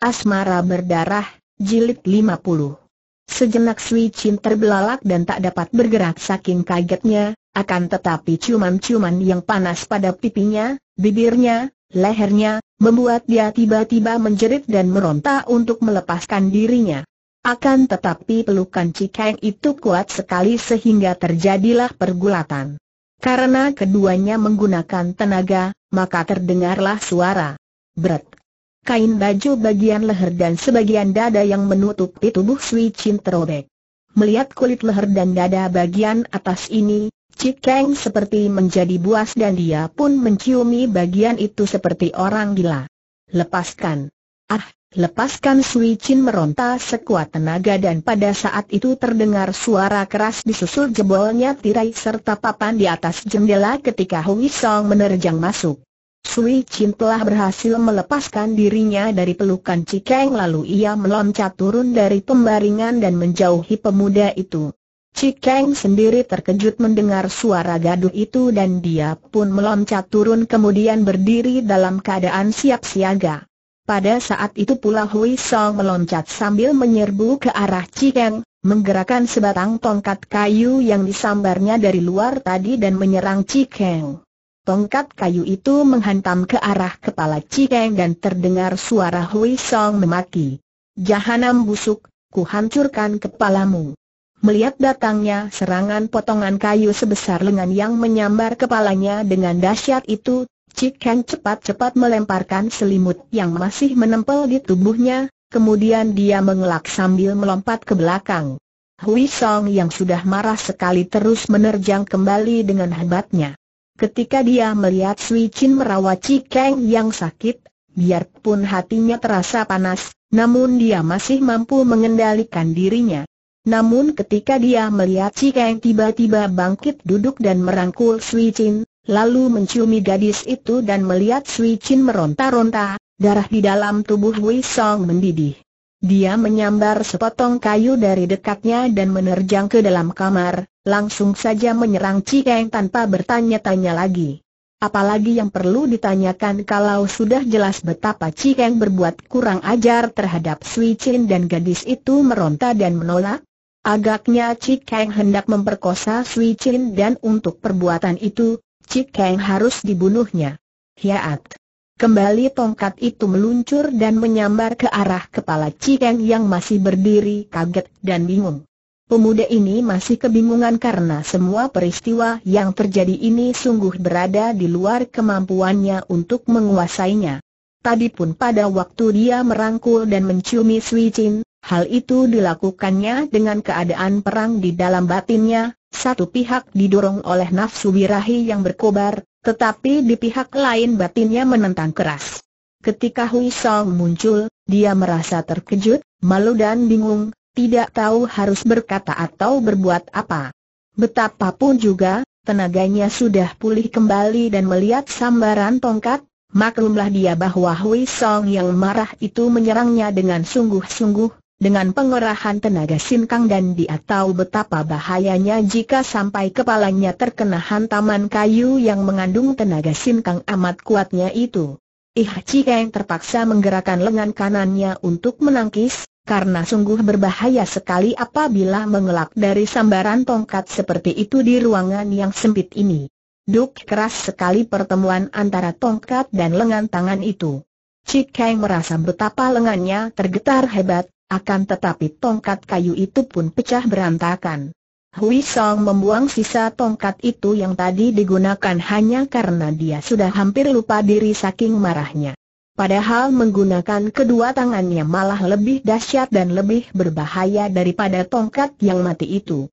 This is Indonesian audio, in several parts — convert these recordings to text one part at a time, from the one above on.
Asmara Berdarah, Jilid 50 Sejenak Sui Chin terbelalak dan tak dapat bergerak saking kagetnya, akan tetapi cuman-cuman yang panas pada pipinya, bibirnya, lehernya, membuat dia tiba-tiba menjerit dan meronta untuk melepaskan dirinya. Akan tetapi pelukan Cikeng itu kuat sekali sehingga terjadilah pergulatan. Karena keduanya menggunakan tenaga, maka terdengarlah suara. berat kain baju bagian leher dan sebagian dada yang menutupi tubuh Sui Chin terobek. Melihat kulit leher dan dada bagian atas ini, Cik Kang seperti menjadi buas dan dia pun menciumi bagian itu seperti orang gila. Lepaskan. Ah, lepaskan Sui Chin meronta sekuat tenaga dan pada saat itu terdengar suara keras disusul jebolnya tirai serta papan di atas jendela ketika Hui Song menerjang masuk. Sui Chin telah berhasil melepaskan dirinya dari pelukan Cikeng lalu ia meloncat turun dari pembaringan dan menjauhi pemuda itu. Cikeng sendiri terkejut mendengar suara gaduh itu dan dia pun meloncat turun kemudian berdiri dalam keadaan siap siaga. Pada saat itu pula Hui Song meloncat sambil menyerbu ke arah Cikeng, menggerakkan sebatang tongkat kayu yang disambarnya dari luar tadi dan menyerang Cikeng. Tongkat kayu itu menghantam ke arah kepala Cikeng dan terdengar suara Hui Song memaki. Jahanam busuk, ku hancurkan kepalamu. Melihat datangnya serangan potongan kayu sebesar lengan yang menyambar kepalanya dengan dahsyat itu, Cikeng cepat-cepat melemparkan selimut yang masih menempel di tubuhnya, kemudian dia mengelak sambil melompat ke belakang. Hui Song yang sudah marah sekali terus menerjang kembali dengan hebatnya. Ketika dia melihat Sui Chin merawat Cikeng yang sakit, biarpun hatinya terasa panas, namun dia masih mampu mengendalikan dirinya. Namun ketika dia melihat Cikeng tiba-tiba bangkit duduk dan merangkul Sui Chin, lalu menciumi gadis itu dan melihat Sui Chin meronta-ronta, darah di dalam tubuh Wei Song mendidih. Dia menyambar sepotong kayu dari dekatnya dan menerjang ke dalam kamar, langsung saja menyerang Cikeng tanpa bertanya-tanya lagi. Apalagi yang perlu ditanyakan kalau sudah jelas betapa Cikeng berbuat kurang ajar terhadap Sui Chin dan gadis itu meronta dan menolak? Agaknya Cikeng hendak memperkosa Sui Chin dan untuk perbuatan itu, Cikeng harus dibunuhnya. Hiat! Kembali tongkat itu meluncur dan menyambar ke arah kepala Cikeng yang masih berdiri kaget dan bingung. Pemuda ini masih kebingungan karena semua peristiwa yang terjadi ini sungguh berada di luar kemampuannya untuk menguasainya. Tadi pun pada waktu dia merangkul dan menciumi Sui Chin, hal itu dilakukannya dengan keadaan perang di dalam batinnya, satu pihak didorong oleh nafsu birahi yang berkobar, tetapi di pihak lain batinnya menentang keras. Ketika Hui Song muncul, dia merasa terkejut, malu dan bingung, tidak tahu harus berkata atau berbuat apa. Betapapun juga, tenaganya sudah pulih kembali dan melihat sambaran tongkat, maklumlah dia bahwa Hui Song yang marah itu menyerangnya dengan sungguh-sungguh, dengan pengerahan tenaga sinkang dan dia tahu betapa bahayanya jika sampai kepalanya terkena hantaman kayu yang mengandung tenaga sinkang amat kuatnya itu. Ih Cikeng terpaksa menggerakkan lengan kanannya untuk menangkis, karena sungguh berbahaya sekali apabila mengelak dari sambaran tongkat seperti itu di ruangan yang sempit ini. Duk keras sekali pertemuan antara tongkat dan lengan tangan itu. Cikeng merasa betapa lengannya tergetar hebat, akan tetapi tongkat kayu itu pun pecah berantakan. Hui Song membuang sisa tongkat itu yang tadi digunakan hanya karena dia sudah hampir lupa diri saking marahnya. Padahal menggunakan kedua tangannya malah lebih dahsyat dan lebih berbahaya daripada tongkat yang mati itu.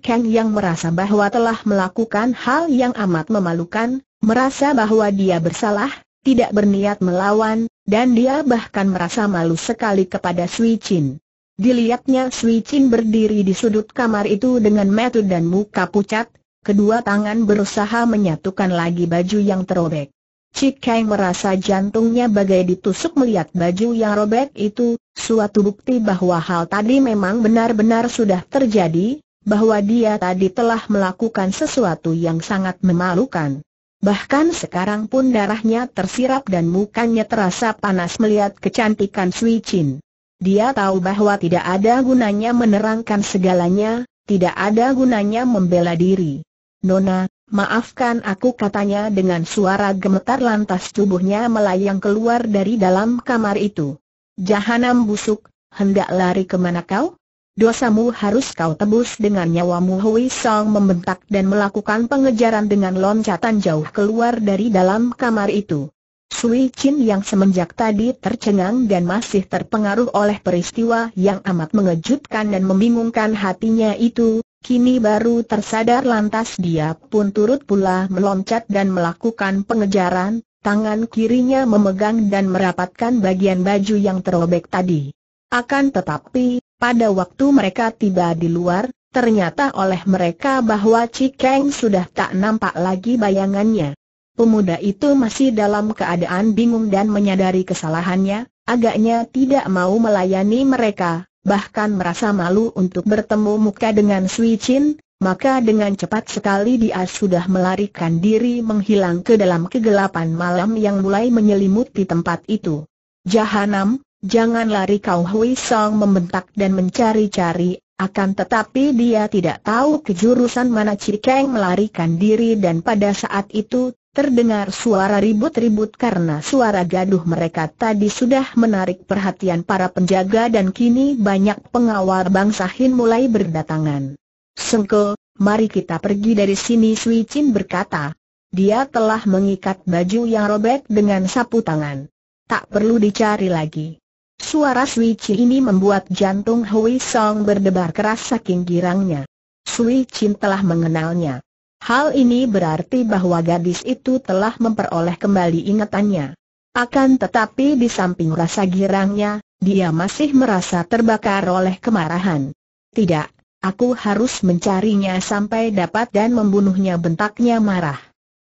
Kang yang merasa bahwa telah melakukan hal yang amat memalukan, merasa bahwa dia bersalah, tidak berniat melawan, dan dia bahkan merasa malu sekali kepada Sui Chin. Dilihatnya Sui Chin berdiri di sudut kamar itu dengan metu dan muka pucat, kedua tangan berusaha menyatukan lagi baju yang terobek. Cik Kang merasa jantungnya bagai ditusuk melihat baju yang robek itu, suatu bukti bahwa hal tadi memang benar-benar sudah terjadi, bahwa dia tadi telah melakukan sesuatu yang sangat memalukan. Bahkan sekarang pun darahnya tersirap dan mukanya terasa panas melihat kecantikan Sui Chin. Dia tahu bahwa tidak ada gunanya menerangkan segalanya, tidak ada gunanya membela diri. Nona, maafkan aku katanya dengan suara gemetar lantas tubuhnya melayang keluar dari dalam kamar itu. Jahanam busuk, hendak lari kemana kau? dosamu harus kau tebus dengan nyawamu Hui Song membentak dan melakukan pengejaran dengan loncatan jauh keluar dari dalam kamar itu. Sui Chin yang semenjak tadi tercengang dan masih terpengaruh oleh peristiwa yang amat mengejutkan dan membingungkan hatinya itu, kini baru tersadar lantas dia pun turut pula meloncat dan melakukan pengejaran, tangan kirinya memegang dan merapatkan bagian baju yang terobek tadi. Akan tetapi, pada waktu mereka tiba di luar, ternyata oleh mereka bahwa Cikeng sudah tak nampak lagi bayangannya. Pemuda itu masih dalam keadaan bingung dan menyadari kesalahannya, agaknya tidak mau melayani mereka, bahkan merasa malu untuk bertemu muka dengan Sui Chin, maka dengan cepat sekali dia sudah melarikan diri menghilang ke dalam kegelapan malam yang mulai menyelimuti tempat itu. Jahanam, Jangan lari kau Hui Song membentak dan mencari-cari, akan tetapi dia tidak tahu kejurusan mana Cikeng melarikan diri dan pada saat itu, terdengar suara ribut-ribut karena suara gaduh mereka tadi sudah menarik perhatian para penjaga dan kini banyak pengawal bangsa Hin mulai berdatangan. Sengke, mari kita pergi dari sini Sui Chin berkata. Dia telah mengikat baju yang robek dengan sapu tangan. Tak perlu dicari lagi. Suara Sui Chi ini membuat jantung Hui Song berdebar keras saking girangnya. Sui Chin telah mengenalnya. Hal ini berarti bahwa gadis itu telah memperoleh kembali ingatannya. Akan tetapi di samping rasa girangnya, dia masih merasa terbakar oleh kemarahan. Tidak, aku harus mencarinya sampai dapat dan membunuhnya bentaknya marah.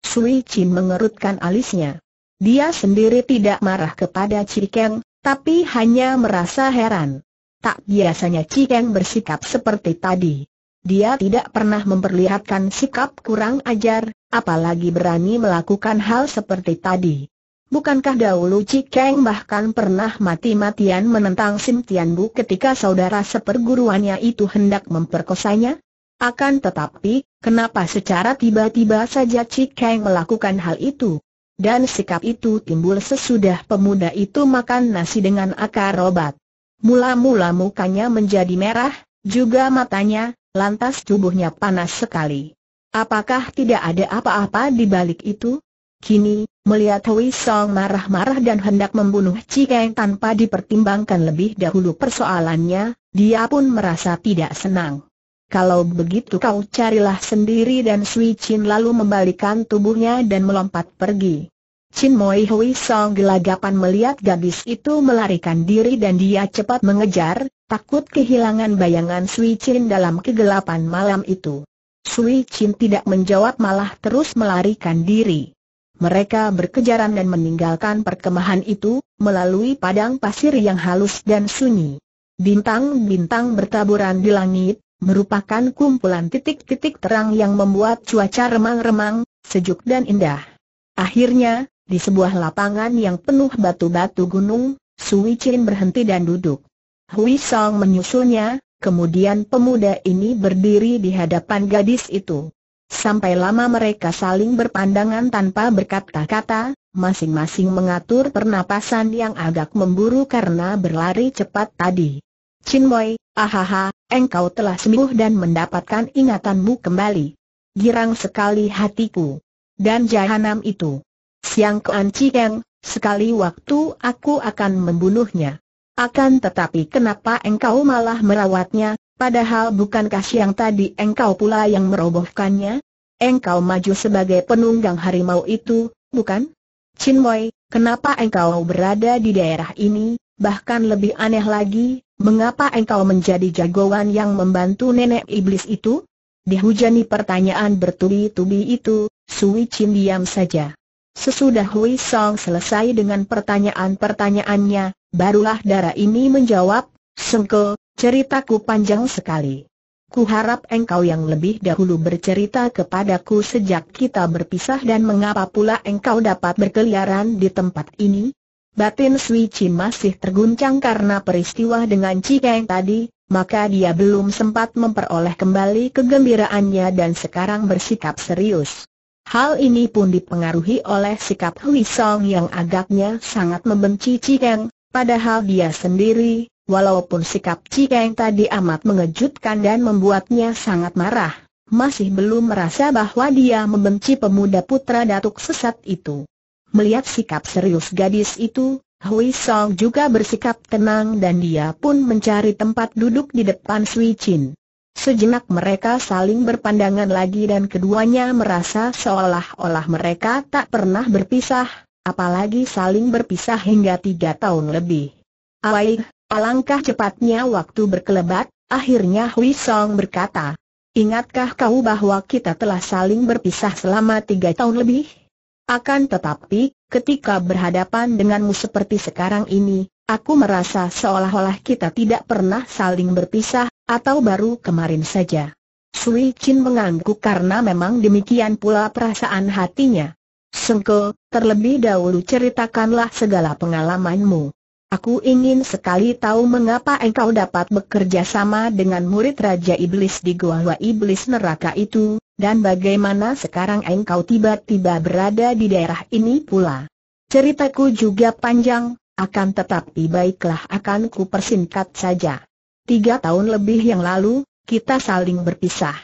Sui Chin mengerutkan alisnya. Dia sendiri tidak marah kepada Cikeng, tapi hanya merasa heran. Tak biasanya Cikeng bersikap seperti tadi. Dia tidak pernah memperlihatkan sikap kurang ajar, apalagi berani melakukan hal seperti tadi. Bukankah dahulu Cikeng bahkan pernah mati-matian menentang Sim Tian Bu ketika saudara seperguruannya itu hendak memperkosanya? Akan tetapi, kenapa secara tiba-tiba saja Cikeng melakukan hal itu? dan sikap itu timbul sesudah pemuda itu makan nasi dengan akar obat. Mula-mula mukanya menjadi merah, juga matanya, lantas tubuhnya panas sekali. Apakah tidak ada apa-apa di balik itu? Kini, melihat Hui Song marah-marah dan hendak membunuh Cikeng tanpa dipertimbangkan lebih dahulu persoalannya, dia pun merasa tidak senang. Kalau begitu kau carilah sendiri dan Sui Chin lalu membalikan tubuhnya dan melompat pergi. Chin Moi Hui Song gelagapan melihat gadis itu melarikan diri dan dia cepat mengejar, takut kehilangan bayangan Sui Chin dalam kegelapan malam itu. Sui Chin tidak menjawab malah terus melarikan diri. Mereka berkejaran dan meninggalkan perkemahan itu, melalui padang pasir yang halus dan sunyi. Bintang-bintang bertaburan di langit, merupakan kumpulan titik-titik terang yang membuat cuaca remang-remang, sejuk dan indah. Akhirnya, di sebuah lapangan yang penuh batu-batu gunung, Sui Chin berhenti dan duduk. Hui Song menyusulnya, kemudian pemuda ini berdiri di hadapan gadis itu. Sampai lama mereka saling berpandangan tanpa berkata-kata, masing-masing mengatur pernapasan yang agak memburu karena berlari cepat tadi. Chin Boy, ahaha, engkau telah sembuh dan mendapatkan ingatanmu kembali. Girang sekali hatiku. Dan jahanam itu. Siang Kuan Cikeng, sekali waktu aku akan membunuhnya. Akan tetapi kenapa engkau malah merawatnya, padahal bukankah siang tadi engkau pula yang merobohkannya? Engkau maju sebagai penunggang harimau itu, bukan? Chin Boy, kenapa engkau berada di daerah ini, bahkan lebih aneh lagi, Mengapa engkau menjadi jagoan yang membantu nenek iblis itu? Dihujani pertanyaan bertubi-tubi itu, Sui Chin diam saja. Sesudah Hui Song selesai dengan pertanyaan-pertanyaannya, barulah darah ini menjawab, Sengke, ceritaku panjang sekali. Kuharap engkau yang lebih dahulu bercerita kepadaku sejak kita berpisah dan mengapa pula engkau dapat berkeliaran di tempat ini? Batin Sui Chi masih terguncang karena peristiwa dengan Cikeng tadi, maka dia belum sempat memperoleh kembali kegembiraannya dan sekarang bersikap serius. Hal ini pun dipengaruhi oleh sikap Hui Song yang agaknya sangat membenci Cikeng, padahal dia sendiri, walaupun sikap Cikeng tadi amat mengejutkan dan membuatnya sangat marah, masih belum merasa bahwa dia membenci pemuda putra datuk sesat itu. Melihat sikap serius gadis itu, Hui Song juga bersikap tenang dan dia pun mencari tempat duduk di depan Sui Chin. Sejenak mereka saling berpandangan lagi dan keduanya merasa seolah-olah mereka tak pernah berpisah, apalagi saling berpisah hingga tiga tahun lebih. Awai, alangkah cepatnya waktu berkelebat, akhirnya Hui Song berkata, Ingatkah kau bahwa kita telah saling berpisah selama tiga tahun lebih? Akan tetapi, ketika berhadapan denganmu seperti sekarang ini, aku merasa seolah-olah kita tidak pernah saling berpisah, atau baru kemarin saja. Sui Chin mengangguk karena memang demikian pula perasaan hatinya. Sengko, terlebih dahulu ceritakanlah segala pengalamanmu. Aku ingin sekali tahu mengapa engkau dapat bekerja sama dengan murid Raja Iblis di Gua Iblis neraka itu, dan bagaimana sekarang engkau tiba-tiba berada di daerah ini pula? Ceritaku juga panjang, akan tetapi baiklah akan ku persingkat saja. Tiga tahun lebih yang lalu, kita saling berpisah.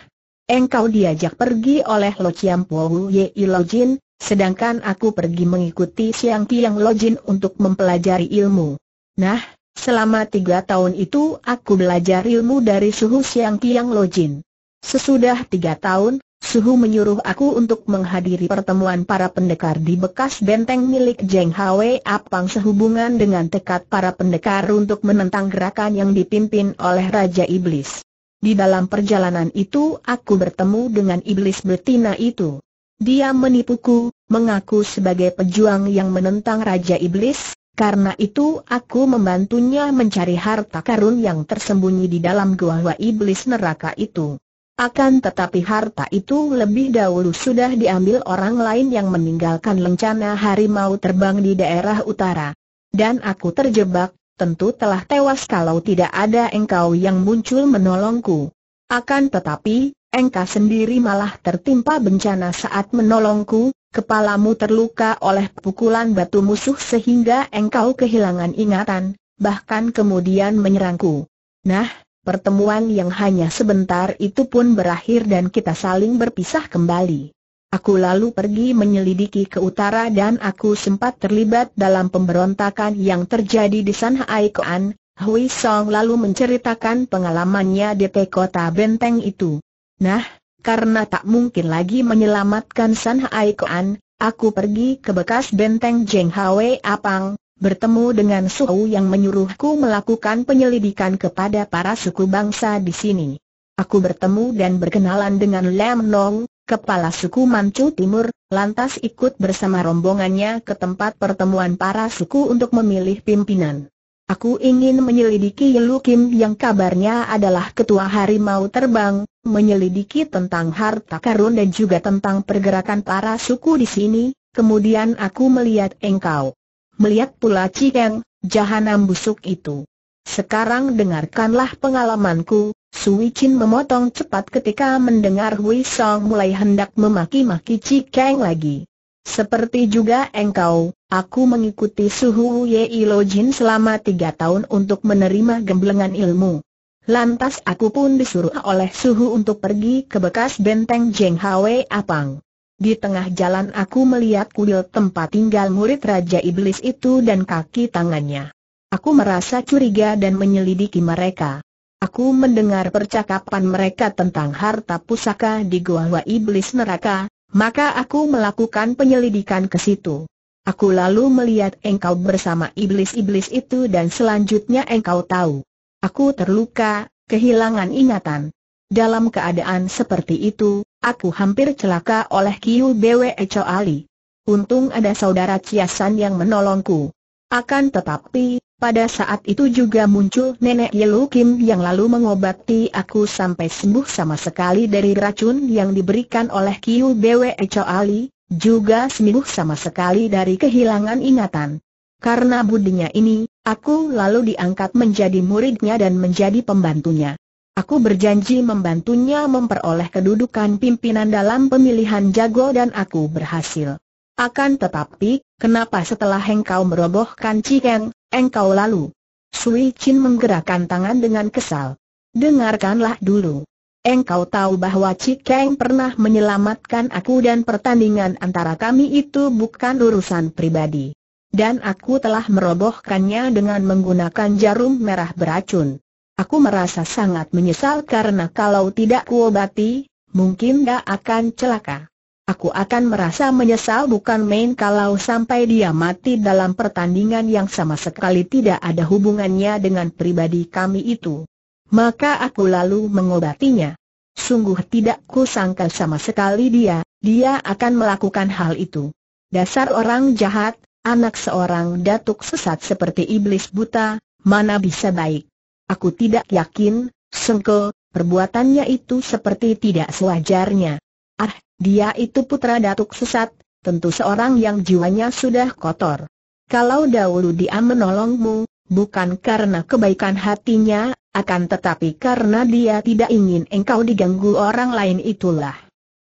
Engkau diajak pergi oleh Lo Chiam Pohu Ye Jin, sedangkan aku pergi mengikuti Siang Tiang Lojin untuk mempelajari ilmu. Nah, selama tiga tahun itu aku belajar ilmu dari suhu Siang Tiang Lojin. Sesudah tiga tahun, Suhu menyuruh aku untuk menghadiri pertemuan para pendekar di bekas benteng milik Jeng Hwe Apang sehubungan dengan tekad para pendekar untuk menentang gerakan yang dipimpin oleh Raja Iblis. Di dalam perjalanan itu aku bertemu dengan iblis betina itu. Dia menipuku, mengaku sebagai pejuang yang menentang Raja Iblis, karena itu aku membantunya mencari harta karun yang tersembunyi di dalam gua-gua iblis neraka itu. Akan tetapi harta itu lebih dahulu sudah diambil orang lain yang meninggalkan lencana harimau terbang di daerah utara. Dan aku terjebak, tentu telah tewas kalau tidak ada engkau yang muncul menolongku. Akan tetapi, engkau sendiri malah tertimpa bencana saat menolongku, kepalamu terluka oleh pukulan batu musuh sehingga engkau kehilangan ingatan, bahkan kemudian menyerangku. Nah, pertemuan yang hanya sebentar itu pun berakhir dan kita saling berpisah kembali. Aku lalu pergi menyelidiki ke utara dan aku sempat terlibat dalam pemberontakan yang terjadi di San Koan. Hui Song lalu menceritakan pengalamannya di kota benteng itu. Nah, karena tak mungkin lagi menyelamatkan San Koan, aku pergi ke bekas benteng Jeng Hwe Apang, bertemu dengan Suhu yang menyuruhku melakukan penyelidikan kepada para suku bangsa di sini. Aku bertemu dan berkenalan dengan Lam Nong, kepala suku Manchu Timur, lantas ikut bersama rombongannya ke tempat pertemuan para suku untuk memilih pimpinan. Aku ingin menyelidiki Yelu Kim yang kabarnya adalah ketua harimau terbang, menyelidiki tentang harta karun dan juga tentang pergerakan para suku di sini, kemudian aku melihat engkau melihat pula Cikeng, jahanam busuk itu. Sekarang dengarkanlah pengalamanku, Sui Chin memotong cepat ketika mendengar Hui Song mulai hendak memaki-maki Cikeng lagi. Seperti juga engkau, aku mengikuti suhu Yei Lo Jin selama tiga tahun untuk menerima gemblengan ilmu. Lantas aku pun disuruh oleh suhu untuk pergi ke bekas benteng Jeng Hwe Apang. Di tengah jalan aku melihat kuil tempat tinggal murid Raja Iblis itu dan kaki tangannya. Aku merasa curiga dan menyelidiki mereka. Aku mendengar percakapan mereka tentang harta pusaka di Gua Iblis Neraka, maka aku melakukan penyelidikan ke situ. Aku lalu melihat engkau bersama iblis-iblis itu dan selanjutnya engkau tahu. Aku terluka, kehilangan ingatan. Dalam keadaan seperti itu, aku hampir celaka oleh Kiu Bwe Ali. Untung ada saudara Ciasan yang menolongku. Akan tetapi, pada saat itu juga muncul nenek Yelu Kim yang lalu mengobati aku sampai sembuh sama sekali dari racun yang diberikan oleh Kiu Bwe Ali, juga sembuh sama sekali dari kehilangan ingatan. Karena budinya ini, aku lalu diangkat menjadi muridnya dan menjadi pembantunya. Aku berjanji membantunya memperoleh kedudukan pimpinan dalam pemilihan jago dan aku berhasil. Akan tetapi, kenapa setelah engkau merobohkan Cikeng, engkau lalu? Sui Chin menggerakkan tangan dengan kesal. Dengarkanlah dulu. Engkau tahu bahwa Cikeng pernah menyelamatkan aku dan pertandingan antara kami itu bukan urusan pribadi. Dan aku telah merobohkannya dengan menggunakan jarum merah beracun. Aku merasa sangat menyesal karena kalau tidak kuobati, mungkin dia akan celaka. Aku akan merasa menyesal bukan main kalau sampai dia mati dalam pertandingan yang sama sekali tidak ada hubungannya dengan pribadi kami itu. Maka aku lalu mengobatinya. Sungguh tidak ku sangka sama sekali dia, dia akan melakukan hal itu. Dasar orang jahat, anak seorang datuk sesat seperti iblis buta, mana bisa baik. Aku tidak yakin, Sengke, perbuatannya itu seperti tidak sewajarnya. Ah, dia itu putra datuk sesat, tentu seorang yang jiwanya sudah kotor. Kalau dahulu dia menolongmu, bukan karena kebaikan hatinya, akan tetapi karena dia tidak ingin engkau diganggu orang lain itulah.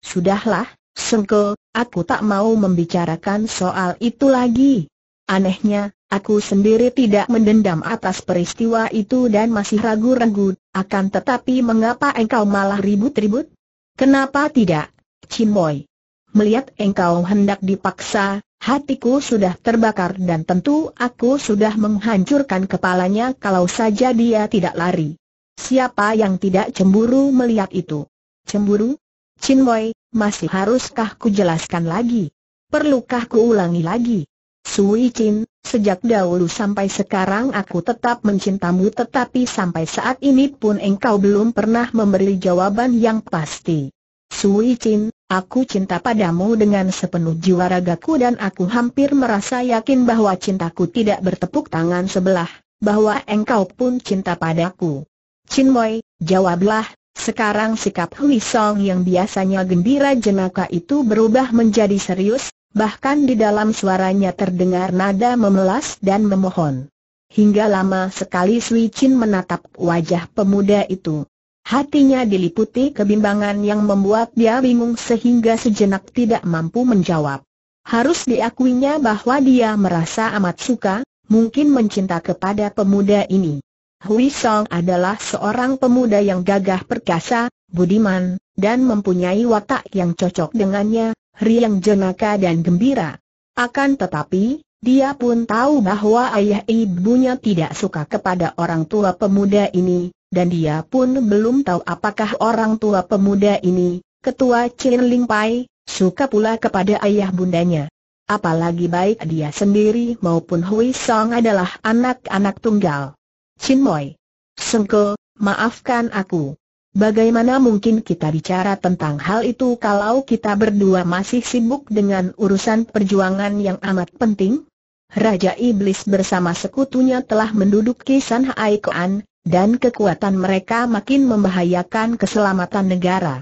Sudahlah, Sengke, aku tak mau membicarakan soal itu lagi. Anehnya, Aku sendiri tidak mendendam atas peristiwa itu dan masih ragu-ragu, akan tetapi mengapa engkau malah ribut-ribut? Kenapa tidak, Cimoy? Melihat engkau hendak dipaksa, hatiku sudah terbakar dan tentu aku sudah menghancurkan kepalanya kalau saja dia tidak lari. Siapa yang tidak cemburu melihat itu? Cemburu? Chinmoy, masih haruskah ku jelaskan lagi? Perlukah ku ulangi lagi? Sui Chin, sejak dahulu sampai sekarang aku tetap mencintamu tetapi sampai saat ini pun engkau belum pernah memberi jawaban yang pasti. Sui Chin, aku cinta padamu dengan sepenuh jiwa ragaku dan aku hampir merasa yakin bahwa cintaku tidak bertepuk tangan sebelah, bahwa engkau pun cinta padaku. Chin Moi, jawablah, sekarang sikap Hui Song yang biasanya gembira jenaka itu berubah menjadi serius, bahkan di dalam suaranya terdengar nada memelas dan memohon. Hingga lama sekali Sui Chin menatap wajah pemuda itu. Hatinya diliputi kebimbangan yang membuat dia bingung sehingga sejenak tidak mampu menjawab. Harus diakuinya bahwa dia merasa amat suka, mungkin mencinta kepada pemuda ini. Hui Song adalah seorang pemuda yang gagah perkasa, budiman, dan mempunyai watak yang cocok dengannya, riang jenaka dan gembira. Akan tetapi, dia pun tahu bahwa ayah ibunya tidak suka kepada orang tua pemuda ini, dan dia pun belum tahu apakah orang tua pemuda ini, ketua Chin Ling Pai, suka pula kepada ayah bundanya. Apalagi baik dia sendiri maupun Hui Song adalah anak-anak tunggal. Chin Moy, Sengke, maafkan aku. Bagaimana mungkin kita bicara tentang hal itu kalau kita berdua masih sibuk dengan urusan perjuangan yang amat penting? Raja Iblis bersama sekutunya telah menduduki San Hai dan kekuatan mereka makin membahayakan keselamatan negara.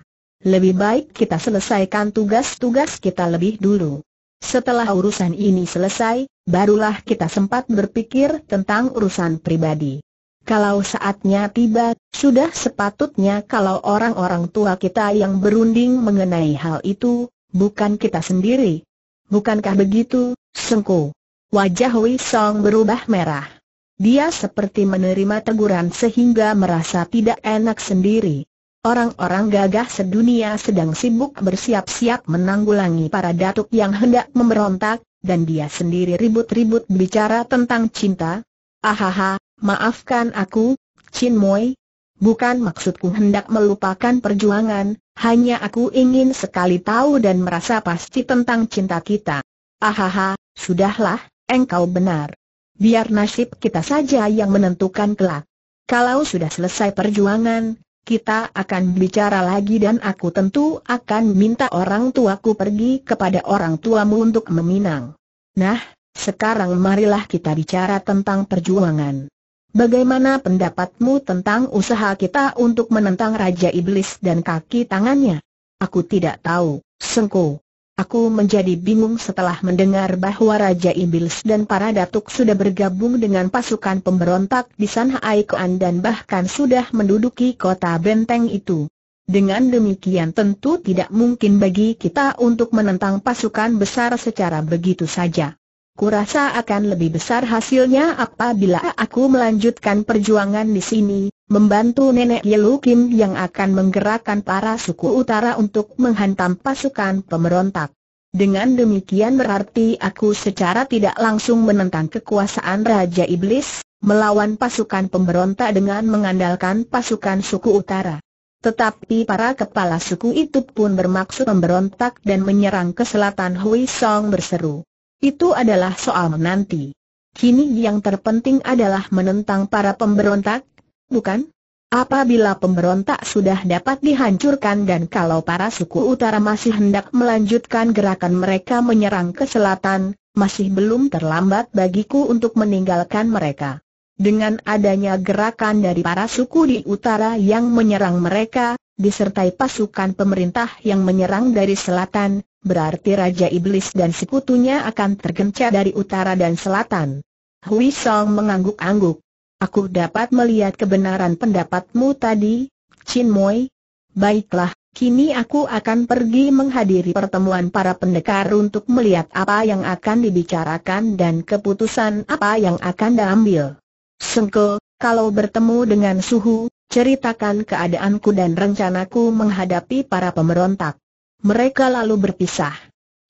Lebih baik kita selesaikan tugas-tugas kita lebih dulu. Setelah urusan ini selesai, barulah kita sempat berpikir tentang urusan pribadi. Kalau saatnya tiba, sudah sepatutnya kalau orang-orang tua kita yang berunding mengenai hal itu, bukan kita sendiri. Bukankah begitu, Sengku? Wajah Wei Song berubah merah. Dia seperti menerima teguran sehingga merasa tidak enak sendiri. Orang-orang gagah sedunia sedang sibuk bersiap-siap menanggulangi para datuk yang hendak memberontak, dan dia sendiri ribut-ribut bicara tentang cinta. Ahaha, Maafkan aku, Chin Moi. Bukan maksudku hendak melupakan perjuangan, hanya aku ingin sekali tahu dan merasa pasti tentang cinta kita. Ahaha, sudahlah, engkau benar. Biar nasib kita saja yang menentukan kelak. Kalau sudah selesai perjuangan, kita akan bicara lagi dan aku tentu akan minta orang tuaku pergi kepada orang tuamu untuk meminang. Nah, sekarang marilah kita bicara tentang perjuangan. Bagaimana pendapatmu tentang usaha kita untuk menentang Raja Iblis dan kaki tangannya? Aku tidak tahu, Sengko. Aku menjadi bingung setelah mendengar bahwa Raja Iblis dan para datuk sudah bergabung dengan pasukan pemberontak di San Haikoan dan bahkan sudah menduduki kota benteng itu. Dengan demikian tentu tidak mungkin bagi kita untuk menentang pasukan besar secara begitu saja kurasa akan lebih besar hasilnya apabila aku melanjutkan perjuangan di sini, membantu nenek Yelu Kim yang akan menggerakkan para suku utara untuk menghantam pasukan pemberontak. Dengan demikian berarti aku secara tidak langsung menentang kekuasaan Raja Iblis, melawan pasukan pemberontak dengan mengandalkan pasukan suku utara. Tetapi para kepala suku itu pun bermaksud memberontak dan menyerang ke selatan Hui Song berseru. Itu adalah soal menanti. Kini yang terpenting adalah menentang para pemberontak, bukan? Apabila pemberontak sudah dapat dihancurkan dan kalau para suku utara masih hendak melanjutkan gerakan mereka menyerang ke selatan, masih belum terlambat bagiku untuk meninggalkan mereka. Dengan adanya gerakan dari para suku di utara yang menyerang mereka, disertai pasukan pemerintah yang menyerang dari selatan, berarti Raja Iblis dan sekutunya akan tergencar dari utara dan selatan. Hui Song mengangguk-angguk. Aku dapat melihat kebenaran pendapatmu tadi, Chin Moi. Baiklah, kini aku akan pergi menghadiri pertemuan para pendekar untuk melihat apa yang akan dibicarakan dan keputusan apa yang akan diambil. Sengke, kalau bertemu dengan Suhu, ceritakan keadaanku dan rencanaku menghadapi para pemberontak. Mereka lalu berpisah.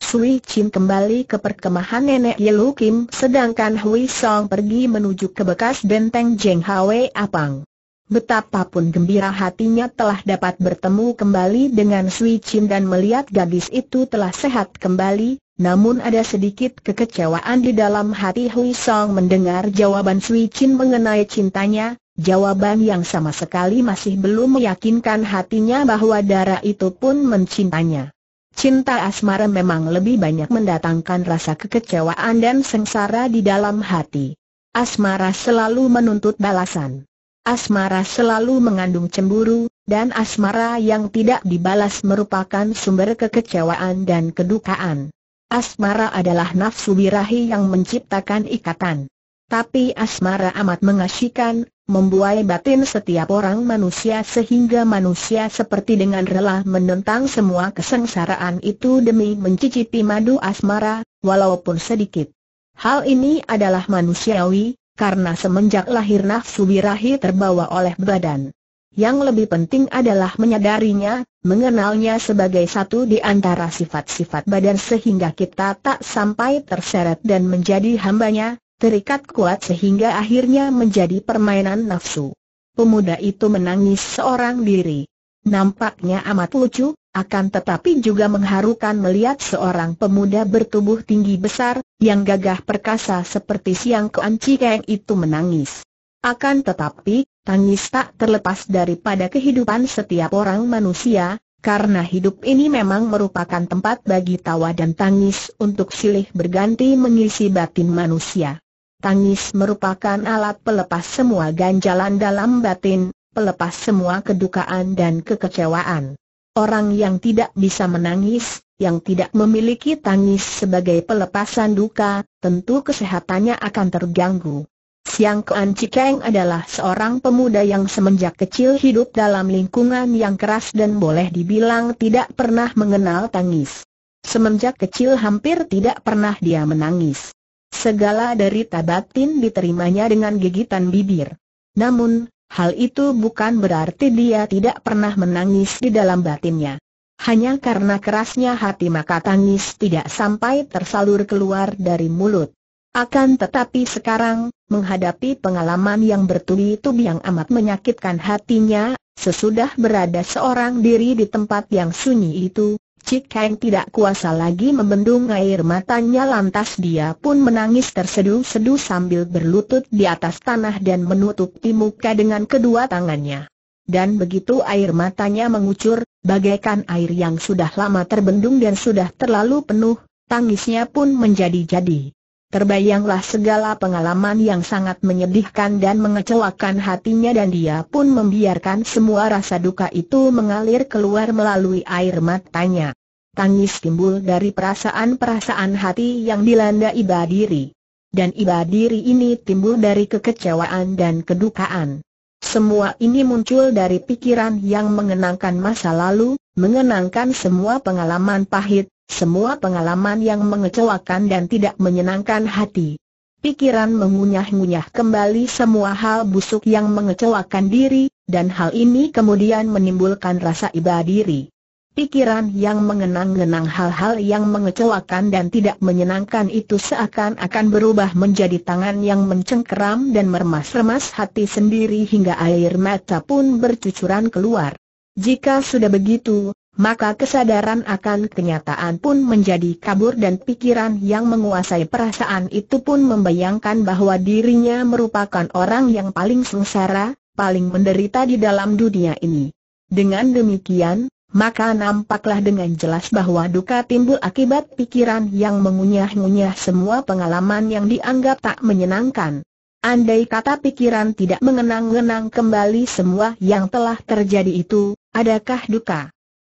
Sui Chin kembali ke perkemahan nenek Yelu Kim sedangkan Hui Song pergi menuju ke bekas benteng Jeng Hwe Apang. Betapapun gembira hatinya telah dapat bertemu kembali dengan Sui Chin dan melihat gadis itu telah sehat kembali, namun ada sedikit kekecewaan di dalam hati Hui Song mendengar jawaban Sui Chin mengenai cintanya, Jawaban yang sama sekali masih belum meyakinkan hatinya bahwa darah itu pun mencintanya. Cinta asmara memang lebih banyak mendatangkan rasa kekecewaan dan sengsara di dalam hati. Asmara selalu menuntut balasan. Asmara selalu mengandung cemburu, dan asmara yang tidak dibalas merupakan sumber kekecewaan dan kedukaan. Asmara adalah nafsu birahi yang menciptakan ikatan. Tapi asmara amat mengasyikan, membuai batin setiap orang manusia sehingga manusia seperti dengan rela menentang semua kesengsaraan itu demi mencicipi madu asmara, walaupun sedikit. Hal ini adalah manusiawi, karena semenjak lahir nafsu birahi terbawa oleh badan. Yang lebih penting adalah menyadarinya, mengenalnya sebagai satu di antara sifat-sifat badan sehingga kita tak sampai terseret dan menjadi hambanya, terikat kuat sehingga akhirnya menjadi permainan nafsu. Pemuda itu menangis seorang diri. Nampaknya amat lucu, akan tetapi juga mengharukan melihat seorang pemuda bertubuh tinggi besar, yang gagah perkasa seperti siang keanci Cikeng itu menangis. Akan tetapi, tangis tak terlepas daripada kehidupan setiap orang manusia, karena hidup ini memang merupakan tempat bagi tawa dan tangis untuk silih berganti mengisi batin manusia. Tangis merupakan alat pelepas semua ganjalan dalam batin, pelepas semua kedukaan dan kekecewaan. Orang yang tidak bisa menangis, yang tidak memiliki tangis sebagai pelepasan duka, tentu kesehatannya akan terganggu. Siang Kuan Cikeng adalah seorang pemuda yang semenjak kecil hidup dalam lingkungan yang keras dan boleh dibilang tidak pernah mengenal tangis. Semenjak kecil hampir tidak pernah dia menangis. Segala dari tabatin diterimanya dengan gigitan bibir. Namun, hal itu bukan berarti dia tidak pernah menangis di dalam batinnya. Hanya karena kerasnya hati maka tangis tidak sampai tersalur keluar dari mulut. Akan tetapi sekarang, menghadapi pengalaman yang bertubi-tubi yang amat menyakitkan hatinya, sesudah berada seorang diri di tempat yang sunyi itu, Cik Kang tidak kuasa lagi membendung air matanya lantas dia pun menangis tersedu-sedu sambil berlutut di atas tanah dan menutupi muka dengan kedua tangannya. Dan begitu air matanya mengucur, bagaikan air yang sudah lama terbendung dan sudah terlalu penuh, tangisnya pun menjadi-jadi. Terbayanglah segala pengalaman yang sangat menyedihkan dan mengecewakan hatinya dan dia pun membiarkan semua rasa duka itu mengalir keluar melalui air matanya. Tangis timbul dari perasaan-perasaan hati yang dilanda iba diri. Dan iba diri ini timbul dari kekecewaan dan kedukaan. Semua ini muncul dari pikiran yang mengenangkan masa lalu, mengenangkan semua pengalaman pahit, semua pengalaman yang mengecewakan dan tidak menyenangkan hati. Pikiran mengunyah-ngunyah kembali semua hal busuk yang mengecewakan diri, dan hal ini kemudian menimbulkan rasa iba diri. Pikiran yang mengenang-genang hal-hal yang mengecewakan dan tidak menyenangkan itu seakan-akan berubah menjadi tangan yang mencengkeram dan meremas-remas hati sendiri hingga air mata pun bercucuran keluar. Jika sudah begitu, maka kesadaran akan kenyataan pun menjadi kabur dan pikiran yang menguasai perasaan itu pun membayangkan bahwa dirinya merupakan orang yang paling sengsara, paling menderita di dalam dunia ini. Dengan demikian, maka nampaklah dengan jelas bahwa duka timbul akibat pikiran yang mengunyah-ngunyah semua pengalaman yang dianggap tak menyenangkan. Andai kata pikiran tidak mengenang-enang kembali semua yang telah terjadi itu, adakah duka?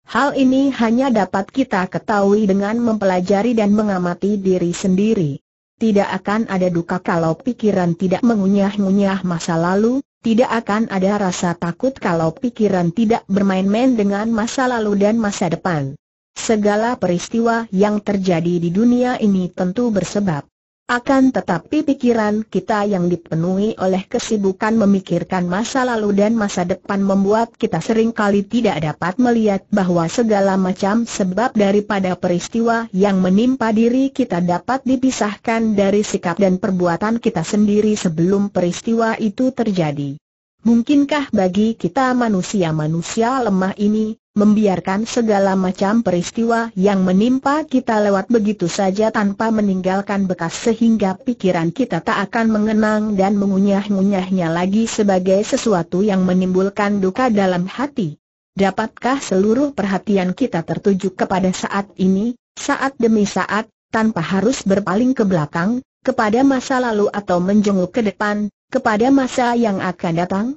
Hal ini hanya dapat kita ketahui dengan mempelajari dan mengamati diri sendiri. Tidak akan ada duka kalau pikiran tidak mengunyah-ngunyah masa lalu, tidak akan ada rasa takut kalau pikiran tidak bermain-main dengan masa lalu dan masa depan. Segala peristiwa yang terjadi di dunia ini tentu bersebab. Akan tetapi pikiran kita yang dipenuhi oleh kesibukan memikirkan masa lalu dan masa depan membuat kita sering kali tidak dapat melihat bahwa segala macam sebab daripada peristiwa yang menimpa diri kita dapat dipisahkan dari sikap dan perbuatan kita sendiri sebelum peristiwa itu terjadi. Mungkinkah bagi kita manusia-manusia lemah ini, membiarkan segala macam peristiwa yang menimpa kita lewat begitu saja tanpa meninggalkan bekas sehingga pikiran kita tak akan mengenang dan mengunyah-ngunyahnya lagi sebagai sesuatu yang menimbulkan duka dalam hati. Dapatkah seluruh perhatian kita tertuju kepada saat ini, saat demi saat, tanpa harus berpaling ke belakang, kepada masa lalu atau menjenguk ke depan, kepada masa yang akan datang?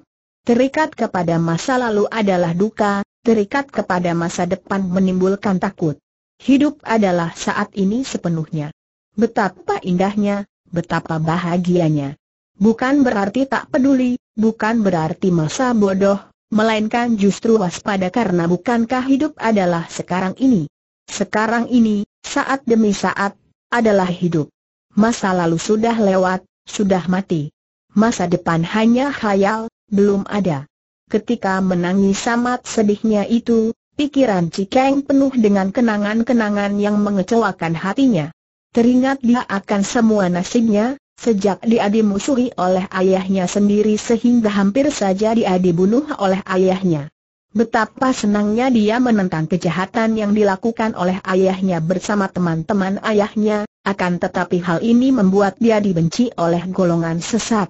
Terikat kepada masa lalu adalah duka, terikat kepada masa depan menimbulkan takut. Hidup adalah saat ini sepenuhnya. Betapa indahnya, betapa bahagianya. Bukan berarti tak peduli, bukan berarti masa bodoh, melainkan justru waspada karena bukankah hidup adalah sekarang ini. Sekarang ini, saat demi saat, adalah hidup. Masa lalu sudah lewat, sudah mati. Masa depan hanya khayal, belum ada. Ketika menangis amat sedihnya itu, pikiran Cikeng penuh dengan kenangan-kenangan yang mengecewakan hatinya. Teringat dia akan semua nasibnya, sejak dia dimusuhi oleh ayahnya sendiri sehingga hampir saja dia dibunuh oleh ayahnya. Betapa senangnya dia menentang kejahatan yang dilakukan oleh ayahnya bersama teman-teman ayahnya, akan tetapi hal ini membuat dia dibenci oleh golongan sesat.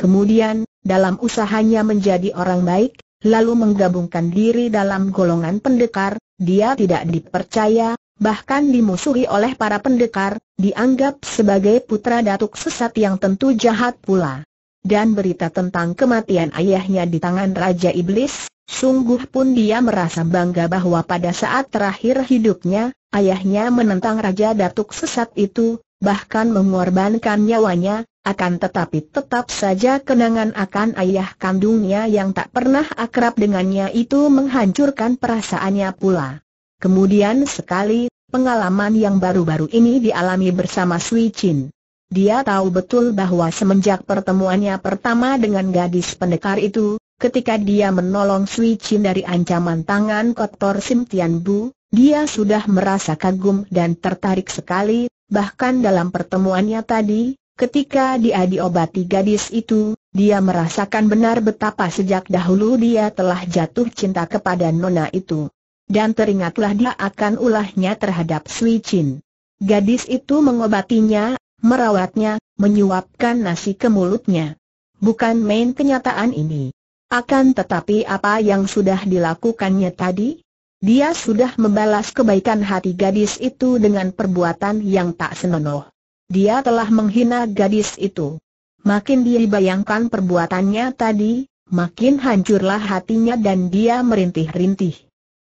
Kemudian, dalam usahanya menjadi orang baik, lalu menggabungkan diri dalam golongan pendekar, dia tidak dipercaya, bahkan dimusuhi oleh para pendekar, dianggap sebagai putra datuk sesat yang tentu jahat pula. Dan berita tentang kematian ayahnya di tangan Raja Iblis, sungguh pun dia merasa bangga bahwa pada saat terakhir hidupnya, ayahnya menentang Raja Datuk Sesat itu, bahkan mengorbankan nyawanya, akan tetapi tetap saja kenangan akan ayah kandungnya yang tak pernah akrab dengannya itu menghancurkan perasaannya pula. Kemudian sekali, pengalaman yang baru-baru ini dialami bersama Sui Chin. Dia tahu betul bahwa semenjak pertemuannya pertama dengan gadis pendekar itu, ketika dia menolong Sui Chin dari ancaman tangan kotor Sim Tian Bu, dia sudah merasa kagum dan tertarik sekali, Bahkan dalam pertemuannya tadi, ketika dia diobati gadis itu, dia merasakan benar betapa sejak dahulu dia telah jatuh cinta kepada nona itu. Dan teringatlah dia akan ulahnya terhadap Sui Chin. Gadis itu mengobatinya, merawatnya, menyuapkan nasi ke mulutnya. Bukan main kenyataan ini. Akan tetapi apa yang sudah dilakukannya tadi? Dia sudah membalas kebaikan hati gadis itu dengan perbuatan yang tak senonoh. Dia telah menghina gadis itu. Makin dia dibayangkan perbuatannya tadi, makin hancurlah hatinya dan dia merintih-rintih.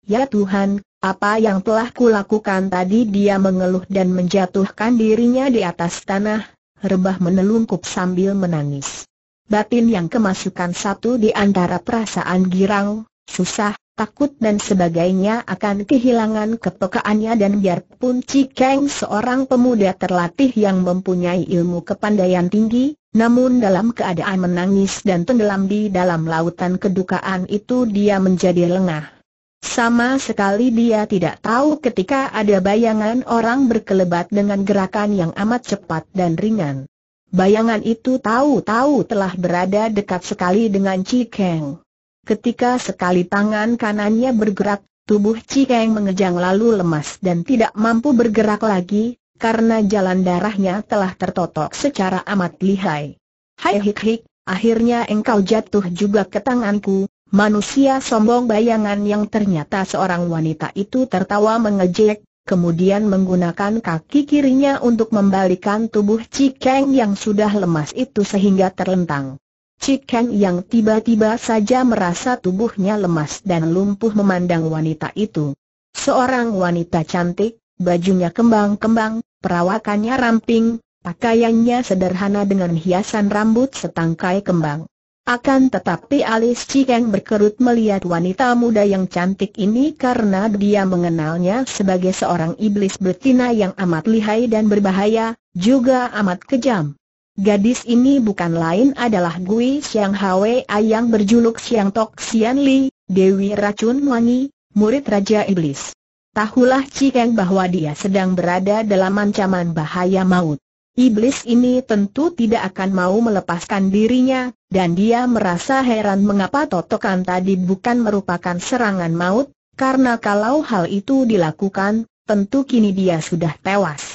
Ya Tuhan, apa yang telah kulakukan tadi dia mengeluh dan menjatuhkan dirinya di atas tanah, rebah menelungkup sambil menangis. Batin yang kemasukan satu di antara perasaan girang, susah, takut dan sebagainya akan kehilangan kepekaannya dan biarpun Cikeng seorang pemuda terlatih yang mempunyai ilmu kepandaian tinggi, namun dalam keadaan menangis dan tenggelam di dalam lautan kedukaan itu dia menjadi lengah. Sama sekali dia tidak tahu ketika ada bayangan orang berkelebat dengan gerakan yang amat cepat dan ringan. Bayangan itu tahu-tahu telah berada dekat sekali dengan Cikeng. Ketika sekali tangan kanannya bergerak, tubuh Cikeng mengejang lalu lemas dan tidak mampu bergerak lagi, karena jalan darahnya telah tertotok secara amat lihai. Hai hik hik, akhirnya engkau jatuh juga ke tanganku, manusia sombong bayangan yang ternyata seorang wanita itu tertawa mengejek, kemudian menggunakan kaki kirinya untuk membalikan tubuh Cikeng yang sudah lemas itu sehingga terlentang. Cikeng yang tiba-tiba saja merasa tubuhnya lemas dan lumpuh memandang wanita itu. Seorang wanita cantik, bajunya kembang-kembang, perawakannya ramping, pakaiannya sederhana dengan hiasan rambut setangkai kembang. Akan tetapi alis Cikeng berkerut melihat wanita muda yang cantik ini karena dia mengenalnya sebagai seorang iblis betina yang amat lihai dan berbahaya, juga amat kejam. Gadis ini bukan lain adalah Gui Xiang Hwei yang berjuluk Xiang Tok Xian Li, Dewi Racun Wangi, murid Raja Iblis. Tahulah Cikeng bahwa dia sedang berada dalam ancaman bahaya maut. Iblis ini tentu tidak akan mau melepaskan dirinya, dan dia merasa heran mengapa totokan tadi bukan merupakan serangan maut, karena kalau hal itu dilakukan, tentu kini dia sudah tewas.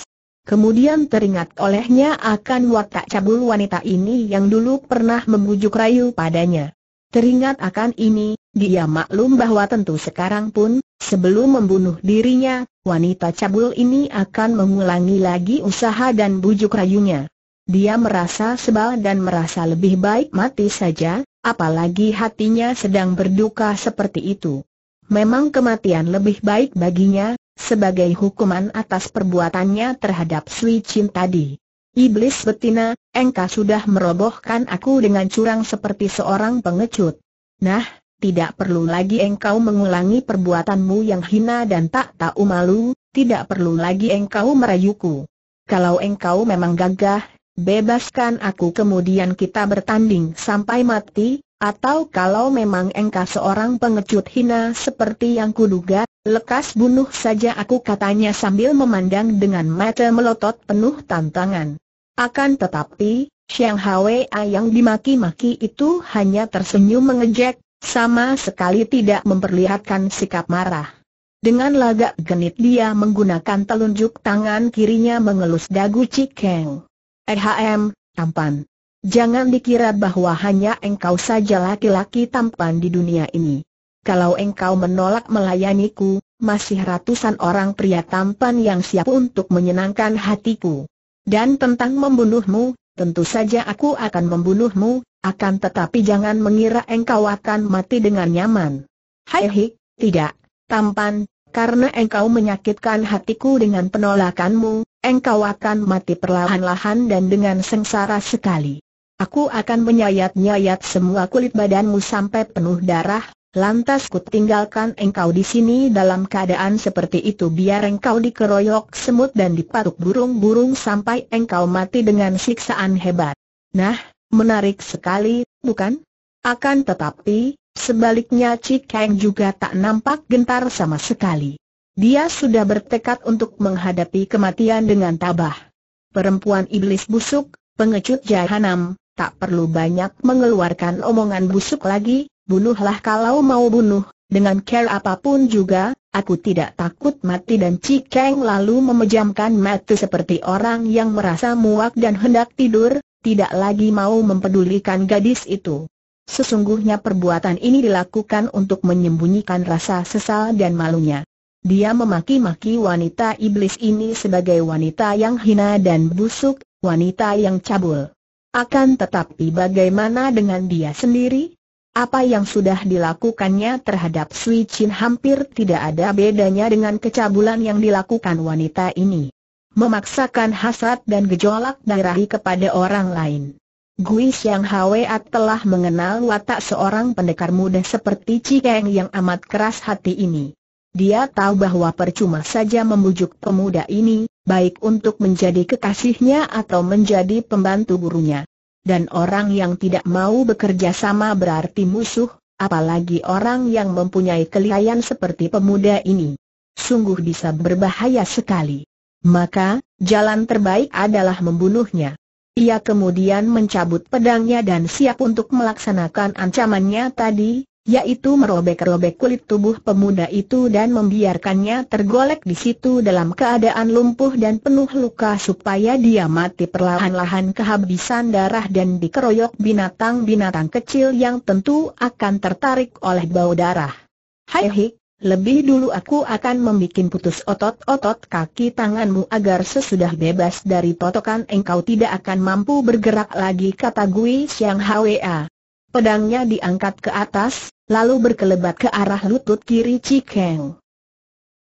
Kemudian teringat olehnya akan watak cabul wanita ini yang dulu pernah membujuk rayu padanya. Teringat akan ini, dia maklum bahwa tentu sekarang pun, sebelum membunuh dirinya, wanita cabul ini akan mengulangi lagi usaha dan bujuk rayunya. Dia merasa sebal dan merasa lebih baik mati saja, apalagi hatinya sedang berduka seperti itu. Memang kematian lebih baik baginya, sebagai hukuman atas perbuatannya terhadap Sui Chin tadi. Iblis betina, engkau sudah merobohkan aku dengan curang seperti seorang pengecut. Nah, tidak perlu lagi engkau mengulangi perbuatanmu yang hina dan tak tahu malu, tidak perlu lagi engkau merayuku. Kalau engkau memang gagah, bebaskan aku kemudian kita bertanding sampai mati, atau kalau memang engkau seorang pengecut hina seperti yang kuduga, Lekas bunuh saja aku katanya sambil memandang dengan mata melotot penuh tantangan. Akan tetapi, Xiang Hwa yang dimaki-maki itu hanya tersenyum mengejek, sama sekali tidak memperlihatkan sikap marah. Dengan lagak genit dia menggunakan telunjuk tangan kirinya mengelus dagu Cikeng. Ehm, tampan. Jangan dikira bahwa hanya engkau saja laki-laki tampan di dunia ini kalau engkau menolak melayaniku, masih ratusan orang pria tampan yang siap untuk menyenangkan hatiku. Dan tentang membunuhmu, tentu saja aku akan membunuhmu, akan tetapi jangan mengira engkau akan mati dengan nyaman. Hai hik, tidak, tampan, karena engkau menyakitkan hatiku dengan penolakanmu, engkau akan mati perlahan-lahan dan dengan sengsara sekali. Aku akan menyayat-nyayat semua kulit badanmu sampai penuh darah, Lantas ku tinggalkan engkau di sini dalam keadaan seperti itu biar engkau dikeroyok semut dan dipatuk burung-burung sampai engkau mati dengan siksaan hebat. Nah, menarik sekali, bukan? Akan tetapi, sebaliknya Cik Kang juga tak nampak gentar sama sekali. Dia sudah bertekad untuk menghadapi kematian dengan tabah. Perempuan iblis busuk, pengecut jahanam, tak perlu banyak mengeluarkan omongan busuk lagi, bunuhlah kalau mau bunuh, dengan care apapun juga, aku tidak takut mati dan Cikeng lalu memejamkan mata seperti orang yang merasa muak dan hendak tidur, tidak lagi mau mempedulikan gadis itu. Sesungguhnya perbuatan ini dilakukan untuk menyembunyikan rasa sesal dan malunya. Dia memaki-maki wanita iblis ini sebagai wanita yang hina dan busuk, wanita yang cabul. Akan tetapi bagaimana dengan dia sendiri? Apa yang sudah dilakukannya terhadap Sui Chin hampir tidak ada bedanya dengan kecabulan yang dilakukan wanita ini. Memaksakan hasad dan gejolak darahi kepada orang lain. Gui Xiang Hwa telah mengenal watak seorang pendekar muda seperti Cikeng yang amat keras hati ini. Dia tahu bahwa percuma saja membujuk pemuda ini, baik untuk menjadi kekasihnya atau menjadi pembantu gurunya. Dan orang yang tidak mau bekerja sama berarti musuh, apalagi orang yang mempunyai kelihayan seperti pemuda ini. Sungguh bisa berbahaya sekali. Maka, jalan terbaik adalah membunuhnya. Ia kemudian mencabut pedangnya dan siap untuk melaksanakan ancamannya tadi, yaitu merobek-robek kulit tubuh pemuda itu dan membiarkannya tergolek di situ dalam keadaan lumpuh dan penuh luka supaya dia mati perlahan-lahan kehabisan darah dan dikeroyok binatang-binatang kecil yang tentu akan tertarik oleh bau darah. Hai hik, lebih dulu aku akan membuat putus otot-otot kaki tanganmu agar sesudah bebas dari totokan engkau tidak akan mampu bergerak lagi kata Gui Siang Hwa. Pedangnya diangkat ke atas, lalu berkelebat ke arah lutut kiri Cikeng.